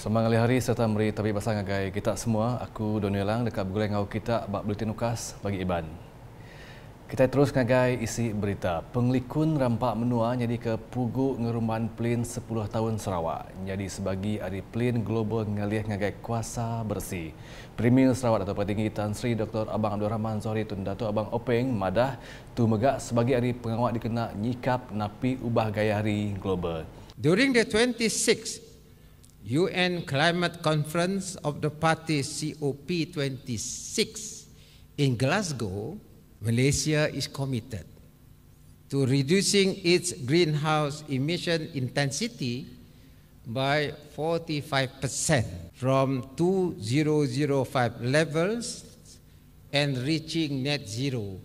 Semang Ali Hari serta Meri Tapi Pasang Agai kita semua, aku Donny Lang dekat Bergulai Ngau Kita buat bulletin ukas bagi Iban. Kita terus ngagai isi berita. Penglikun rampak menua jadi ke pugu ngeruman plin 10 tahun Sarawak. Jadi sebagai hari plin global ngalih ngagai kuasa bersih. Premier Sarawak atau Petinggi Tan Sri Dr. Abang Abdul Rahman Zohri Tun Datuk Abang Openg Madah tu megak sebagai hari pengawak dikena nyikap napi ubah gaya hari global. During the 26th UN Climate Conference of the Party COP26 in Glasgow, Malaysia is committed to reducing its greenhouse emission intensity by 45% from 2005 levels and reaching net zero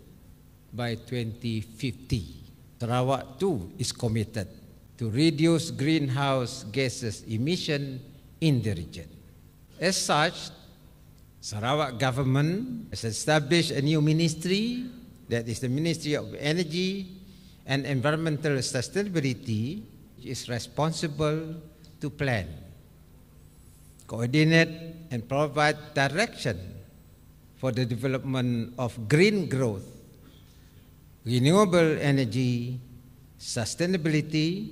by 2050. Sarawak too is committed to reduce greenhouse gases emission in the region. As such, Sarawak government has established a new ministry that is the Ministry of Energy and Environmental Sustainability is responsible to plan, coordinate and provide direction for the development of green growth, renewable energy, sustainability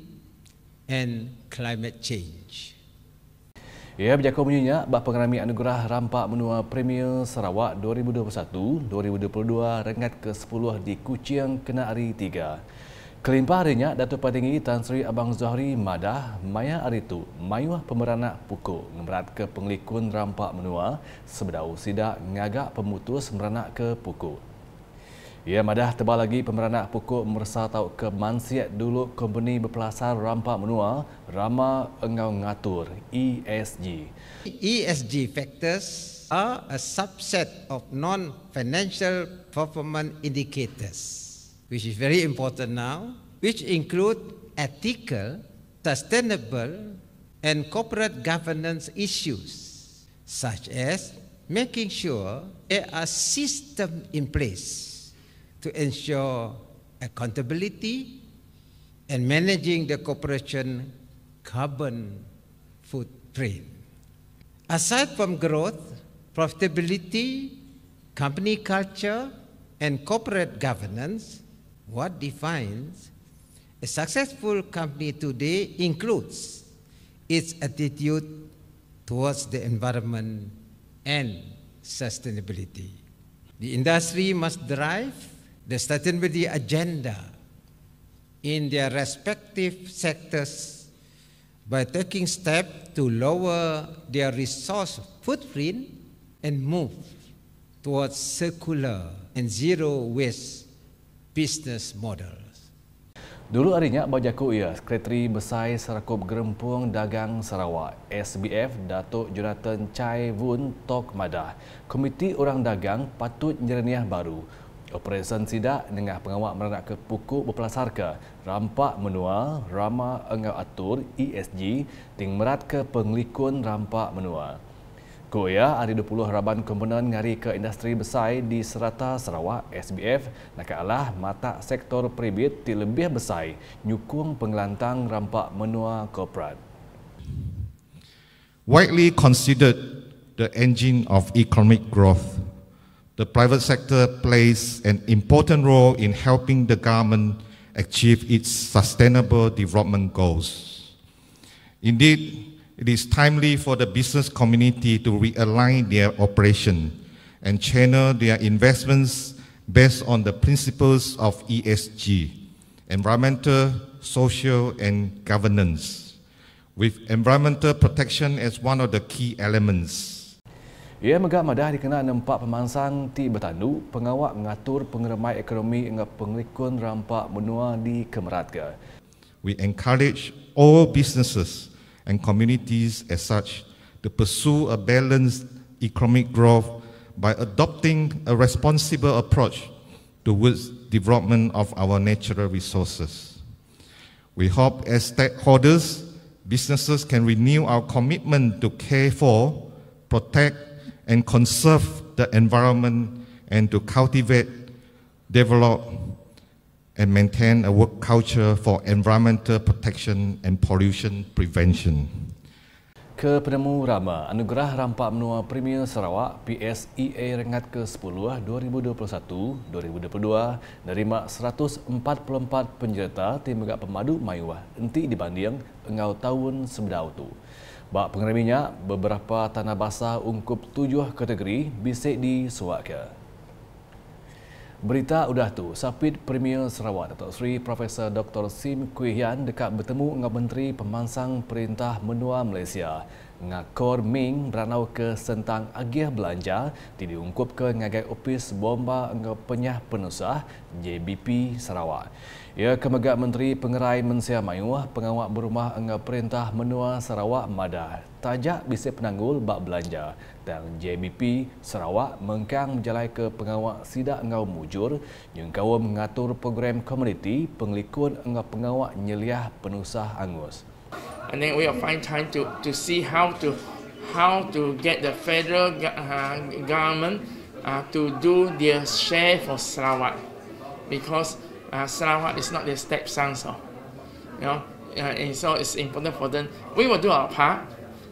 and climate change. Ya, berjakau punya bahawa pengerami anugerah rampak menua Premier Sarawak 2021-2022 rengat ke-10 di Kuching Kenari 3. Kelimpah harinya, Datuk Padingi Tan Sri Abang Zahri Madah Maya Aritu Mayuah Pemeranak Pukul ngemerat ke penglikun rampak menua sebedau sidak ngagak pemutus meranak ke Pukul. Ia ya, madah tebal lagi pemeranak pukul mersa tau ke mansiat dulu company berpelasar rampak menua Rama Engau Ngatur ESG. ESG factors are a subset of non-financial performance indicators which is very important now which include ethical, sustainable and corporate governance issues such as making sure there are systems in place to ensure accountability and managing the corporation carbon footprint. Aside from growth, profitability, company culture, and corporate governance, what defines a successful company today includes its attitude towards the environment and sustainability. The industry must drive the sustainability agenda in their respective sectors by taking steps to lower their resource footprint and move towards circular and zero waste business model. Dulu harinya Bajaku Jaku ia ya, Sekretari Besai Serakup Gerempung Dagang Sarawak SBF Datuk Jonathan Chai Vun Tok Madah Komiti Orang Dagang patut nyerniah baru Operasen tidak dengan pengawal merenak ke pukul berpelasarka rampak menua Rama Engau Atur ESG ting merat ke penglikun rampak menua. Koya hari 20 Raban komponen ngari ke industri besar di Serata Sarawak SBF nak alah mata sektor peribit ti lebih besar nyukung pengelantang rampak menua korporat. Widely considered the engine of economic growth the private sector plays an important role in helping the government achieve its sustainable development goals. Indeed, it is timely for the business community to realign their operation and channel their investments based on the principles of ESG, environmental, social, and governance, with environmental protection as one of the key elements. Ia megah madah dikenal nempak pemansang ti bertandu pengawak mengatur pengeremai ekonomi dengan pengelikun rampak menua di Kemeratga. We encourage all businesses and communities as such to pursue a balanced economic growth by adopting a responsible approach towards development of our natural resources. We hope as stakeholders, businesses can renew our commitment to care for, protect and conserve the environment and to cultivate, develop, and maintain a work culture for environmental protection and pollution prevention. Ke Rama, Anugerah Rampak Menua Premier Sarawak PSEA Rengat ke-10 2021-2022 ah, nerima 144 penjata timbaga pemadu Mayuah enti dibanding engau tahun sebedau tu. Bak pengerai minyak, beberapa tanah basah ungkup tujuh kategori bisik di Suwaka. Berita udah tu, Sapit Premier Sarawak Dato' Sri Profesor Dr. Sim Kui Hian dekat bertemu dengan Menteri Pemansang Perintah Menua Malaysia. Ngakor Ming beranau ke Sentang Agih Belanja di diungkup ke ngagai opis bomba dengan penyah penusah JBP Sarawak. Ia kemegak Menteri Pengerai Mensia Mayuah pengawak berumah dengan Perintah Menua Sarawak Madah tajak bisa penanggul bak belanja dan JBP Sarawak mengkang menjalai ke pengawak sidak ngau mujur yang kawa mengatur program komuniti penglikun ngau pengawak nyeliah penusah angus. And then we are find time to to see how to how to get the federal uh, government uh, to do their share for Sarawak because uh, Sarawak is not their step son so oh. you know uh, and so it's important for them we will do our part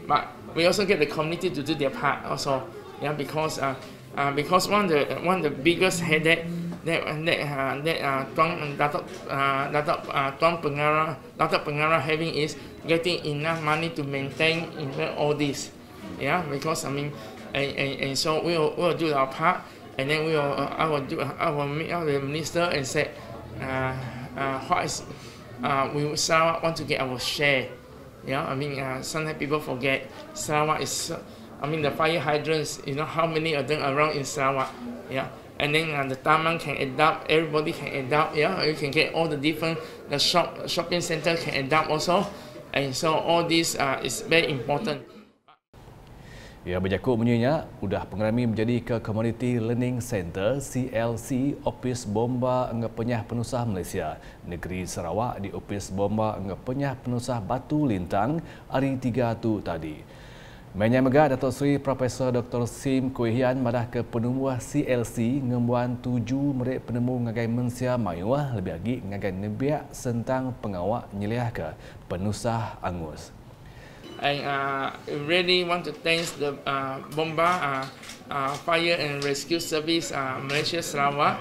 But we also get the community to do their part also. Yeah, because uh, uh, because one of the uh, one of the biggest headache that uh, that uh, that uh, Tuan uh, Datuk uh, Datuk uh, Tuan Pengara Datuk Pengara having is getting enough money to maintain all this. Yeah, because I mean, and, and, and so we'll we'll do our part, and then we'll uh, I will do I will meet up the minister and say, uh, uh, what is uh, we will want to get our share. Yeah, I mean, uh, sometimes people forget Sarawak is, uh, I mean, the fire hydrants, you know, how many of them around in Sarawak, yeah. And then uh, the Taman can adapt, everybody can adapt, yeah. You can get all the different, the shop, shopping center can adapt also. And so all this uh, is very important. Ya, Bajakuk punya udah pengerami menjadi ke Community Learning Center CLC Opis Bomba Ngepenyah Penusah Malaysia. Negeri Sarawak di Opis Bomba Ngepenyah Penusah Batu Lintang hari tiga tu tadi. Menya Megah Dato' Sri Profesor Dr. Sim Kuihian madah ke penemuah CLC ngembuan tujuh merek penemu ngagai mensia mayuah lebih lagi ngagai nebiak sentang pengawak nyeliah ke penusah angus. I uh, really want to thank the uh, Bomba uh, uh Fire and Rescue Service uh, Malaysia Sarawak,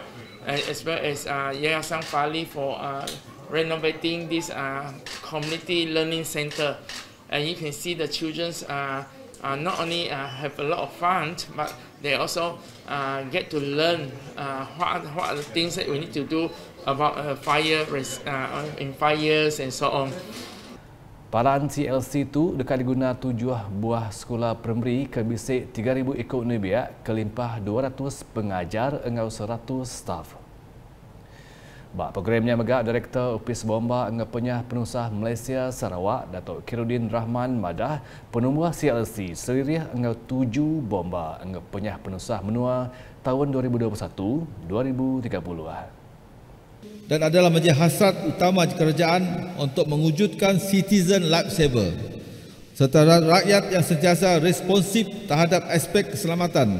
as well as uh, Yayasan Fali for uh, renovating this community learning center. And you can see the children's not only have a lot of fun, but they also get to learn what, what are the things that we need to do about fire in fires and so on. Paraan CLC itu dekat diguna tujuh buah sekolah primary ke bisik 3,000 ekor nebia kelimpah 200 pengajar dengan 100 staff. Bak programnya megak Direktur Upis Bomba dengan penyah penusah Malaysia Sarawak Datuk Kirudin Rahman Madah penumbuh CLC seririh dengan tujuh bomba dengan penyah penusah menua tahun 2021-2030 dan adalah menjadi hasrat utama kerajaan untuk mewujudkan citizen lifesaver serta rakyat yang sentiasa responsif terhadap aspek keselamatan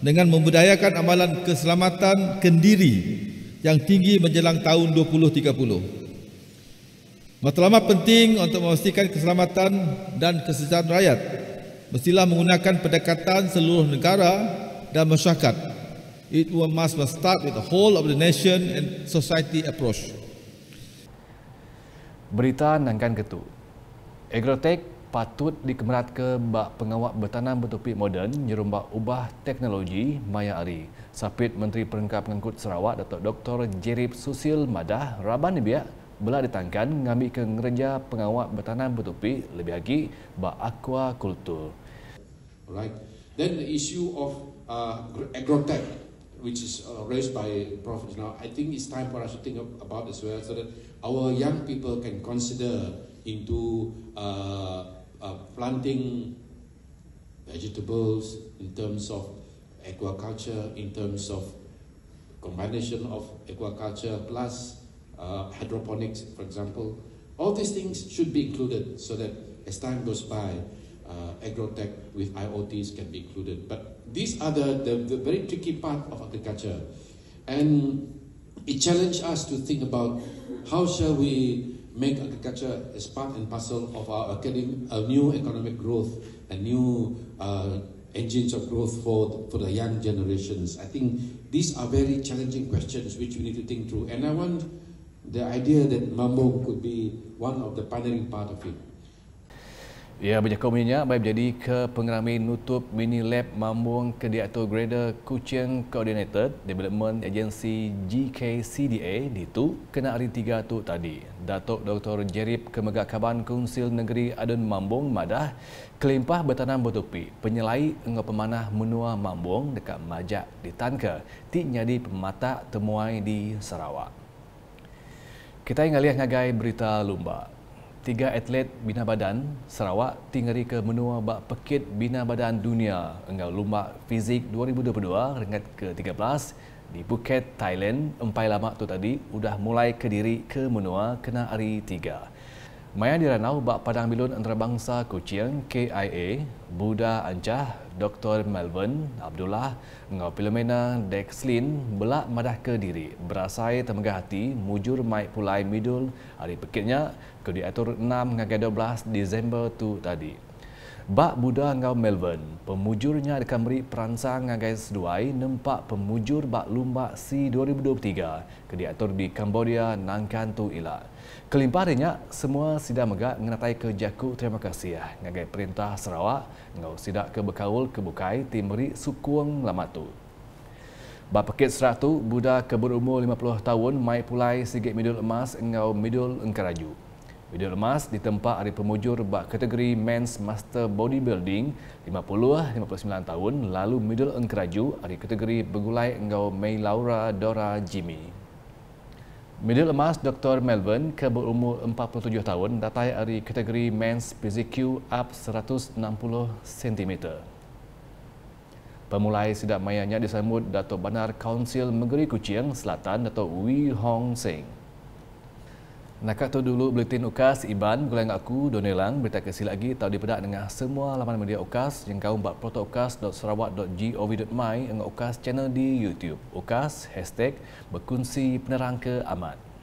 dengan membudayakan amalan keselamatan kendiri yang tinggi menjelang tahun 2030. Matlamat penting untuk memastikan keselamatan dan kesejahteraan rakyat mestilah menggunakan pendekatan seluruh negara dan masyarakat It must start with the whole of the nation and society approach. Berita nangkan ketu. Agrotech patut dikemerat ke bak pengawak bertanam bertopi moden nyerumbak ubah teknologi maya ari. Sapit Menteri Perengkap Pengangkut Sarawak Dato' Dr. Jerib Susil Madah Raban Nibia belah ditangkan ngambil ke ngerja pengawak bertanam bertopi lebih lagi bak aqua Right. Then the issue of uh, agrotech which is uh, raised by Prophet now, I think it's time for us to think about as well so that our young people can consider into uh, uh, planting vegetables in terms of aquaculture, in terms of combination of aquaculture plus uh, hydroponics, for example. All these things should be included so that as time goes by, uh, agrotech with IoTs can be included. But these are the, the, the very tricky part of agriculture. And it challenged us to think about how shall we make agriculture as part and parcel of our, academic, a new economic growth a new uh, engines of growth for, for the young generations. I think these are very challenging questions which we need to think through. And I want the idea that Mambo could be one of the pioneering part of it. Ya, berjaga punya baik jadi ke pengerami nutup mini lab mambung ke Diato Greater Kuching Coordinated Development Agency GKCDA di tu kena hari tiga tu tadi. Datuk Dr. Jerib Kemegakaban Kunsil Negeri Adun Mambung Madah kelimpah bertanam botopi penyelai dengan pemanah menua mambung dekat Majak di Tanke ti nyadi pemata temuai di Sarawak. Kita ingat lihat ngagai berita lumba tiga atlet bina badan Sarawak tinggali ke menua bak pekit bina badan dunia enggau lomba fizik 2022 ringkat ke-13 di Phuket, Thailand, empai lama tu tadi sudah mulai kediri ke menua kena hari tiga. Maya Diranau bak padang bilun antarabangsa Kuching KIA, Buddha Ancah, Dr. Melvin Abdullah, Ngau Pilomena, Dexlin, belak madah ke diri. Berasai temegah hati, mujur mai pulai midul, hari pekitnya, Kediatur 6 hingga 12 Disember tu tadi. Bak Buddha ngau Melbourne, pemujurnya akan beri perancang guys seduai nempak pemujur bak lumba si 2023 kediatur di Kambodia nangkan tu ila. Kelimparinya semua sida megak ngenatai ke jaku terima kasih ya eh. ngagai perintah Sarawak ngau sida ke bekaul ke bukai timri sukuang lamatu. Bapak Pekit Seratu, Buddha keberumur 50 tahun, mai pulai sigit midul emas engau midul engkaraju. Video lemas ditempa hari pemujur bak kategori Men's Master Bodybuilding 50-59 tahun lalu middle engkeraju hari kategori begulai engau Mei Laura Dora Jimmy. Medal emas Dr. Melvin ke berumur 47 tahun datai dari kategori Men's PZQ up 160 cm. Pemulai sidak mayanya disambut Dato' Banar Kaunsil Negeri Kuching Selatan Dato' Wee Hong Seng. Nakak tu dulu buletin UKAS Iban Gulang aku Donelang berita ke lagi tahu dipedak dengan semua laman media UKAS yang kau buat proto ukas.sarawak.gov.my dengan UKAS channel di YouTube. UKAS hashtag berkunci penerang keamanan.